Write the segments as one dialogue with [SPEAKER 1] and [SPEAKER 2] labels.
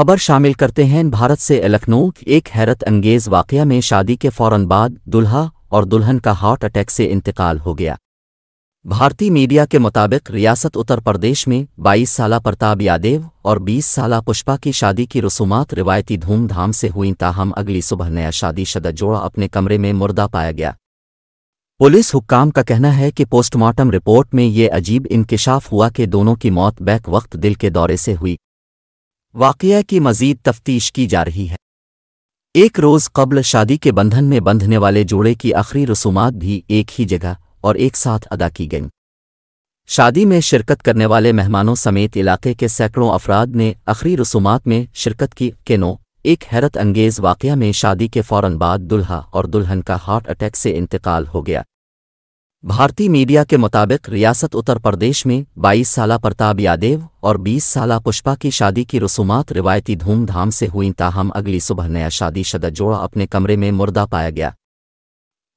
[SPEAKER 1] खबर शामिल करते हैं भारत से लखनऊ एक हैरत अंगेज वाक़ में शादी के फौरन बाद दुल्हा और दुल्हन का हार्ट अटैक से इंतकाल हो गया भारतीय मीडिया के मुताबिक रियासत उत्तर प्रदेश में 22 साल प्रताप यादेव और 20 साल पुष्पा की शादी की रसूमात रिवायती धूमधाम से हुई ताहम अगली सुबह नया शादी शदा जोड़ा अपने कमरे में मुर्दा पाया गया पुलिस हुक्काम का कहना है कि पोस्टमार्टम रिपोर्ट में ये अजीब इंकशाफ हुआ कि दोनों की मौत बैक वक्त दिल के दौरे से हुई वाक़ की मजीद तफ्तीश की जा रही है एक रोज़ कबल शादी के बंधन में बंधने वाले जोड़े की आखिरी रसूमात भी एक ही जगह और एक साथ अदा की गईं शादी में शिरकत करने वाले मेहमानों समेत इलाके के सैकड़ों अफराद ने आखिरी रसूमात में शिरकत की केनो एक हैरत अंगेज वाक़ में शादी के फ़ौरन बाद दुल्हा और दुल्हन का हार्ट अटैक से इंतकाल हो गया भारतीय मीडिया के मुताबिक रियासत उत्तर प्रदेश में 22 साल प्रताप यादेव और 20 साल पुष्पा की शादी की रसूमात रिवायती धूमधाम से हुई ताहम अगली सुबह नया शादी शदा जोड़ा अपने कमरे में मुर्दा पाया गया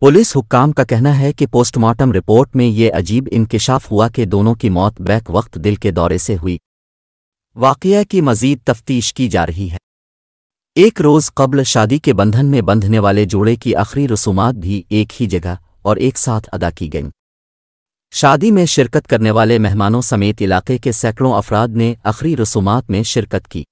[SPEAKER 1] पुलिस हुक्काम का कहना है कि पोस्टमार्टम रिपोर्ट में ये अजीब इंकशाफ हुआ कि दोनों की मौत बैक वक्त दिल के दौरे से हुई वाक़ की मजीद तफ्तीश की जा रही है एक रोज़ कबल शादी के बंधन में बंधने वाले जोड़े की आखिरी रसूमात भी एक ही जगह और एक साथ अदा की गईं शादी में शिरकत करने वाले मेहमानों समेत इलाके के सैकड़ों अफराद ने आखिरी रसूमात में शिरकत की